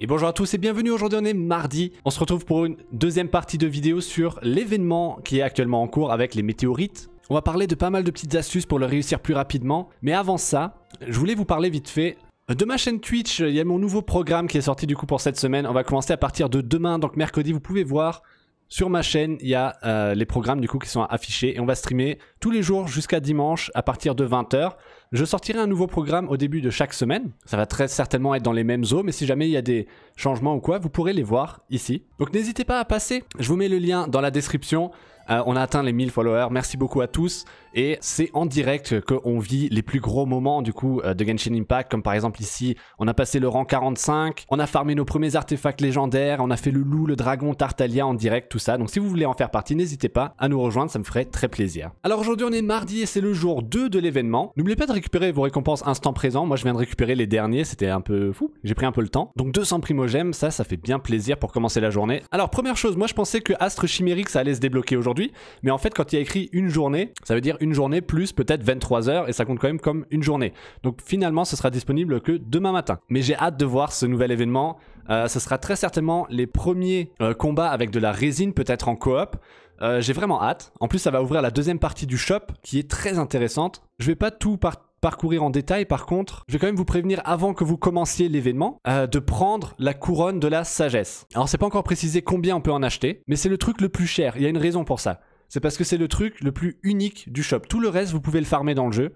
Et bonjour à tous et bienvenue, aujourd'hui on est mardi. On se retrouve pour une deuxième partie de vidéo sur l'événement qui est actuellement en cours avec les météorites. On va parler de pas mal de petites astuces pour le réussir plus rapidement. Mais avant ça, je voulais vous parler vite fait de ma chaîne Twitch. Il y a mon nouveau programme qui est sorti du coup pour cette semaine. On va commencer à partir de demain, donc mercredi, vous pouvez voir sur ma chaîne, il y a euh, les programmes du coup qui sont affichés et on va streamer tous les jours jusqu'à dimanche à partir de 20h. Je sortirai un nouveau programme au début de chaque semaine. Ça va très certainement être dans les mêmes zones, mais si jamais il y a des changements ou quoi, vous pourrez les voir ici. Donc n'hésitez pas à passer. Je vous mets le lien dans la description. Euh, on a atteint les 1000 followers, merci beaucoup à tous. Et c'est en direct qu'on vit les plus gros moments du coup euh, de Genshin Impact, comme par exemple ici, on a passé le rang 45, on a farmé nos premiers artefacts légendaires, on a fait le loup, le dragon, Tartalia en direct, tout ça. Donc si vous voulez en faire partie, n'hésitez pas à nous rejoindre, ça me ferait très plaisir. Alors aujourd'hui on est mardi et c'est le jour 2 de l'événement. N'oubliez pas de récupérer vos récompenses instant présent. Moi, je viens de récupérer les derniers. C'était un peu fou. J'ai pris un peu le temps. Donc 200 primogèmes, ça, ça fait bien plaisir pour commencer la journée. Alors, première chose, moi, je pensais que Astre Chimérique, ça allait se débloquer aujourd'hui. Mais en fait, quand il y a écrit une journée, ça veut dire une journée plus peut-être 23 heures. Et ça compte quand même comme une journée. Donc finalement, ce sera disponible que demain matin. Mais j'ai hâte de voir ce nouvel événement. Euh, ce sera très certainement les premiers euh, combats avec de la résine, peut-être en coop. Euh, j'ai vraiment hâte. En plus, ça va ouvrir la deuxième partie du shop, qui est très intéressante. Je vais pas tout parcourir en détail, par contre, je vais quand même vous prévenir avant que vous commenciez l'événement de prendre la couronne de la sagesse. Alors, c'est pas encore précisé combien on peut en acheter, mais c'est le truc le plus cher. Il y a une raison pour ça. C'est parce que c'est le truc le plus unique du shop. Tout le reste, vous pouvez le farmer dans le jeu.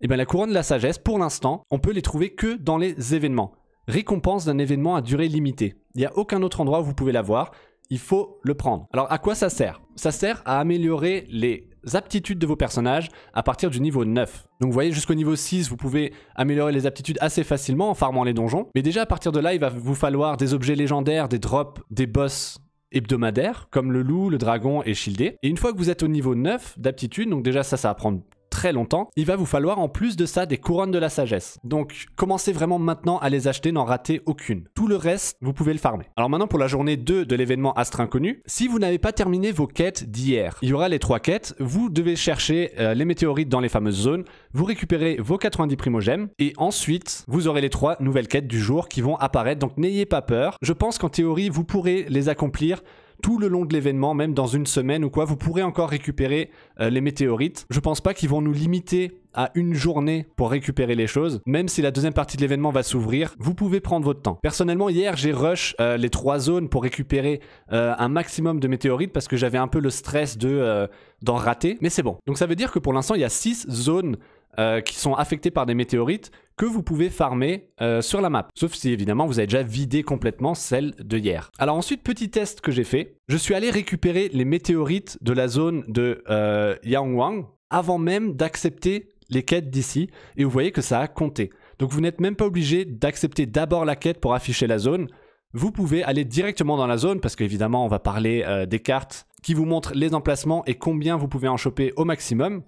Et eh bien, la couronne de la sagesse, pour l'instant, on peut les trouver que dans les événements récompense d'un événement à durée limitée. Il n'y a aucun autre endroit où vous pouvez l'avoir, il faut le prendre. Alors à quoi ça sert Ça sert à améliorer les aptitudes de vos personnages à partir du niveau 9. Donc vous voyez jusqu'au niveau 6 vous pouvez améliorer les aptitudes assez facilement en farmant les donjons. Mais déjà à partir de là il va vous falloir des objets légendaires, des drops, des boss hebdomadaires comme le loup, le dragon et shieldé. Et une fois que vous êtes au niveau 9 d'aptitude, donc déjà ça ça va prendre très longtemps, il va vous falloir en plus de ça des couronnes de la sagesse. Donc commencez vraiment maintenant à les acheter, n'en ratez aucune. Tout le reste, vous pouvez le farmer. Alors maintenant pour la journée 2 de l'événement Astre Inconnu, si vous n'avez pas terminé vos quêtes d'hier, il y aura les trois quêtes, vous devez chercher euh, les météorites dans les fameuses zones, vous récupérez vos 90 primogèmes et ensuite vous aurez les trois nouvelles quêtes du jour qui vont apparaître. Donc n'ayez pas peur. Je pense qu'en théorie vous pourrez les accomplir tout le long de l'événement, même dans une semaine ou quoi, vous pourrez encore récupérer euh, les météorites. Je pense pas qu'ils vont nous limiter à une journée pour récupérer les choses, même si la deuxième partie de l'événement va s'ouvrir, vous pouvez prendre votre temps. Personnellement, hier, j'ai rush euh, les trois zones pour récupérer euh, un maximum de météorites parce que j'avais un peu le stress de d'en rater, mais c'est bon. Donc ça veut dire que pour l'instant, il y a six zones euh, qui sont affectés par des météorites que vous pouvez farmer euh, sur la map. Sauf si évidemment vous avez déjà vidé complètement celle de hier. Alors ensuite, petit test que j'ai fait, je suis allé récupérer les météorites de la zone de euh, Yangwang avant même d'accepter les quêtes d'ici et vous voyez que ça a compté. Donc vous n'êtes même pas obligé d'accepter d'abord la quête pour afficher la zone. Vous pouvez aller directement dans la zone parce qu'évidemment on va parler des cartes qui vous montrent les emplacements et combien vous pouvez en choper au maximum.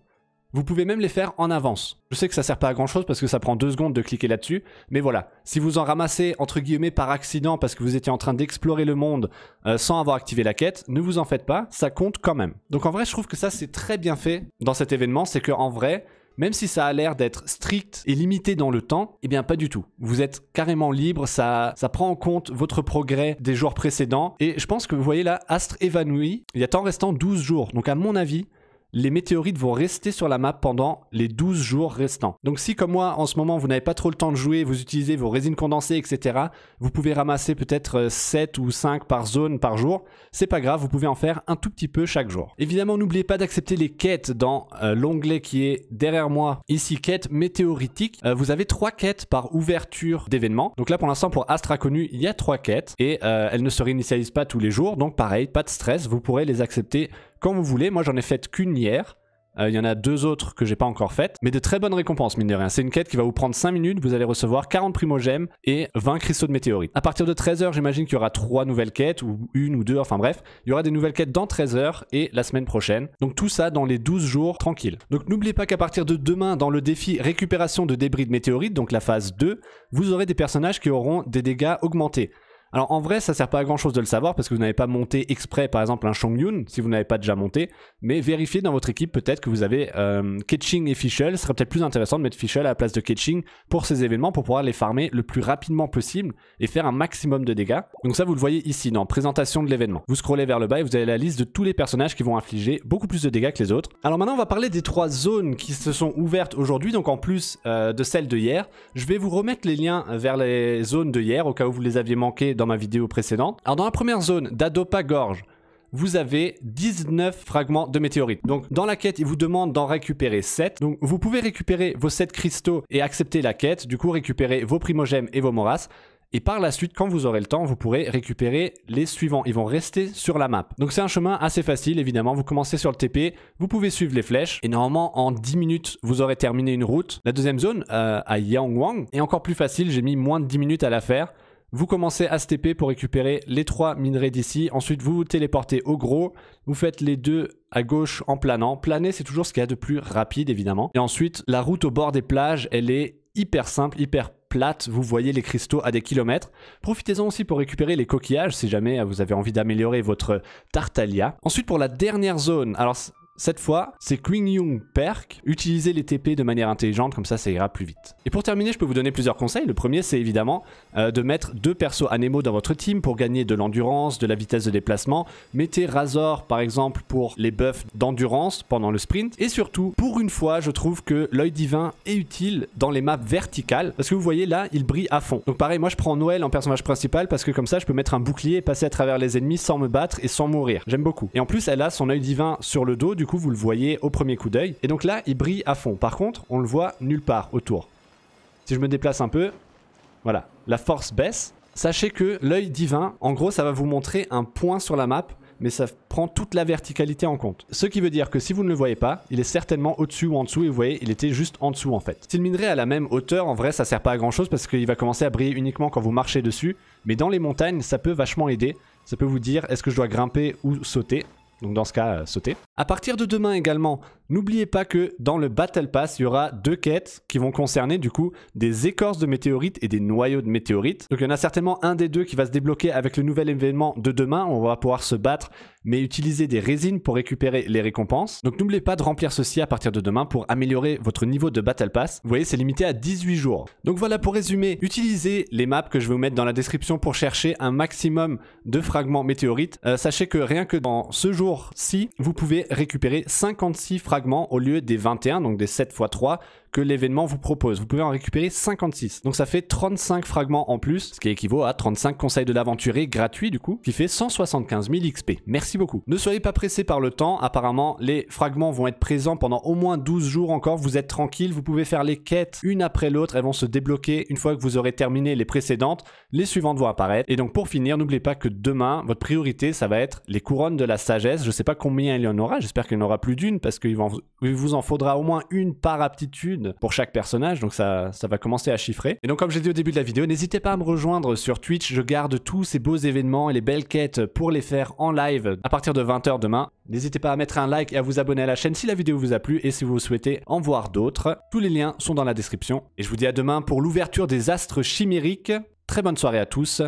Vous pouvez même les faire en avance. Je sais que ça sert pas à grand chose parce que ça prend deux secondes de cliquer là-dessus, mais voilà. Si vous en ramassez entre guillemets par accident parce que vous étiez en train d'explorer le monde euh, sans avoir activé la quête, ne vous en faites pas, ça compte quand même. Donc en vrai, je trouve que ça c'est très bien fait dans cet événement, c'est que en vrai, même si ça a l'air d'être strict et limité dans le temps, eh bien pas du tout. Vous êtes carrément libre, ça, ça prend en compte votre progrès des jours précédents. Et je pense que vous voyez là, Astre évanoui, il y a temps restant 12 jours. Donc à mon avis, les météorites vont rester sur la map pendant les 12 jours restants. Donc si comme moi en ce moment vous n'avez pas trop le temps de jouer, vous utilisez vos résines condensées, etc., vous pouvez ramasser peut-être 7 euh, ou 5 par zone par jour, c'est pas grave, vous pouvez en faire un tout petit peu chaque jour. Évidemment n'oubliez pas d'accepter les quêtes dans euh, l'onglet qui est derrière moi, ici quête météoritique. Euh, vous avez 3 quêtes par ouverture d'événement. Donc là pour l'instant pour Astra Connu il y a 3 quêtes et elles ne se réinitialisent pas tous les jours, donc pareil, pas de stress, vous pourrez les accepter quand vous voulez. Moi, j'en ai fait qu'une hier. Euh, il y en a deux autres que j'ai pas encore faites, mais de très bonnes récompenses, mine de rien. C'est une quête qui va vous prendre 5 minutes, vous allez recevoir 40 primogèmes et 20 cristaux de météorites. À partir de 13h, j'imagine qu'il y aura 3 nouvelles quêtes, ou une ou deux, enfin bref, il y aura des nouvelles quêtes dans 13h et la semaine prochaine. Donc tout ça dans les 12 jours tranquille. Donc n'oubliez pas qu'à partir de demain, dans le défi récupération de débris de météorites, donc la phase 2, vous aurez des personnages qui auront des dégâts augmentés. Alors en vrai, ça sert pas à grand chose de le savoir parce que vous n'avez pas monté exprès par exemple un Shongyun si vous n'avez pas déjà monté, mais vérifiez dans votre équipe peut-être que vous avez catching euh, et Fischl, ce serait peut-être plus intéressant de mettre Fischl à la place de catching pour ces événements pour pouvoir les farmer le plus rapidement possible et faire un maximum de dégâts. Donc ça vous le voyez ici dans présentation de l'événement. Vous scrollez vers le bas et vous avez la liste de tous les personnages qui vont infliger beaucoup plus de dégâts que les autres. Alors maintenant on va parler des trois zones qui se sont ouvertes aujourd'hui, donc en plus euh, de celles de hier. Je vais vous remettre les liens vers les zones de hier au cas où vous les aviez manquées dans ma vidéo précédente. Alors dans la première zone d'Adopa-Gorge, vous avez 19 fragments de météorites. Donc dans la quête, il vous demande d'en récupérer 7. Donc vous pouvez récupérer vos 7 cristaux et accepter la quête, du coup récupérer vos primogèmes et vos morasses. Et par la suite, quand vous aurez le temps, vous pourrez récupérer les suivants. Ils vont rester sur la map. Donc c'est un chemin assez facile, évidemment. Vous commencez sur le TP, vous pouvez suivre les flèches. Et normalement, en 10 minutes, vous aurez terminé une route. La deuxième zone, euh, à Yangwang, est encore plus facile. J'ai mis moins de 10 minutes à la faire. Vous commencez à stepper pour récupérer les trois minerais d'ici. Ensuite, vous vous téléportez au gros. Vous faites les deux à gauche en planant. Planer, c'est toujours ce qu'il y a de plus rapide, évidemment. Et ensuite, la route au bord des plages, elle est hyper simple, hyper plate, vous voyez les cristaux à des kilomètres. Profitez-en aussi pour récupérer les coquillages si jamais vous avez envie d'améliorer votre Tartalia. Ensuite pour la dernière zone, alors cette fois, c'est Queen Young Perk. Utilisez les TP de manière intelligente, comme ça, ça ira plus vite. Et pour terminer, je peux vous donner plusieurs conseils. Le premier, c'est évidemment euh, de mettre deux persos Anemo dans votre team pour gagner de l'endurance, de la vitesse de déplacement. Mettez Razor, par exemple, pour les buffs d'endurance pendant le sprint. Et surtout, pour une fois, je trouve que l'œil divin est utile dans les maps verticales. Parce que vous voyez, là, il brille à fond. Donc pareil, moi, je prends Noël en personnage principal parce que comme ça, je peux mettre un bouclier et passer à travers les ennemis sans me battre et sans mourir. J'aime beaucoup. Et en plus, elle a son œil divin sur le dos, coup vous le voyez au premier coup d'œil. Et donc là il brille à fond, par contre on le voit nulle part autour. Si je me déplace un peu, voilà, la force baisse. Sachez que l'œil divin, en gros ça va vous montrer un point sur la map mais ça prend toute la verticalité en compte. Ce qui veut dire que si vous ne le voyez pas, il est certainement au-dessus ou en dessous, et vous voyez, il était juste en dessous en fait. Si le à la même hauteur, en vrai, ça sert pas à grand chose parce qu'il va commencer à briller uniquement quand vous marchez dessus, mais dans les montagnes, ça peut vachement aider. Ça peut vous dire, est-ce que je dois grimper ou sauter Donc dans ce cas, euh, sauter. À partir de demain également, n'oubliez pas que dans le Battle Pass, il y aura deux quêtes qui vont concerner du coup des écorces de météorites et des noyaux de météorites. Donc il y en a certainement un des deux qui va se débloquer avec le nouvel événement de demain. On va pouvoir se battre mais utiliser des résines pour récupérer les récompenses. Donc n'oubliez pas de remplir ceci à partir de demain pour améliorer votre niveau de Battle Pass. Vous voyez, c'est limité à 18 jours. Donc voilà pour résumer, utilisez les maps que je vais vous mettre dans la description pour chercher un maximum de fragments météorites. Euh, sachez que rien que dans ce jour-ci, vous pouvez récupérer 56 fragments au lieu des 21, donc des 7 x 3, l'événement vous propose. Vous pouvez en récupérer 56. Donc ça fait 35 fragments en plus, ce qui équivaut à 35 conseils de l'aventuré gratuit du coup, qui fait 175 000 XP. Merci beaucoup. Ne soyez pas pressé par le temps, apparemment les fragments vont être présents pendant au moins 12 jours encore, vous êtes tranquille, vous pouvez faire les quêtes une après l'autre, elles vont se débloquer une fois que vous aurez terminé les précédentes, les suivantes vont apparaître. Et donc pour finir, n'oubliez pas que demain, votre priorité, ça va être les couronnes de la sagesse. Je sais pas combien il y en aura, j'espère qu'il n'y en aura plus d'une, parce qu'il vous en faudra au moins une par aptitude pour chaque personnage, donc ça, ça va commencer à chiffrer. Et donc comme j'ai dit au début de la vidéo, n'hésitez pas à me rejoindre sur Twitch, je garde tous ces beaux événements et les belles quêtes pour les faire en live à partir de 20h demain. N'hésitez pas à mettre un like et à vous abonner à la chaîne si la vidéo vous a plu et si vous souhaitez en voir d'autres. Tous les liens sont dans la description. Et je vous dis à demain pour l'ouverture des astres chimériques. Très bonne soirée à tous.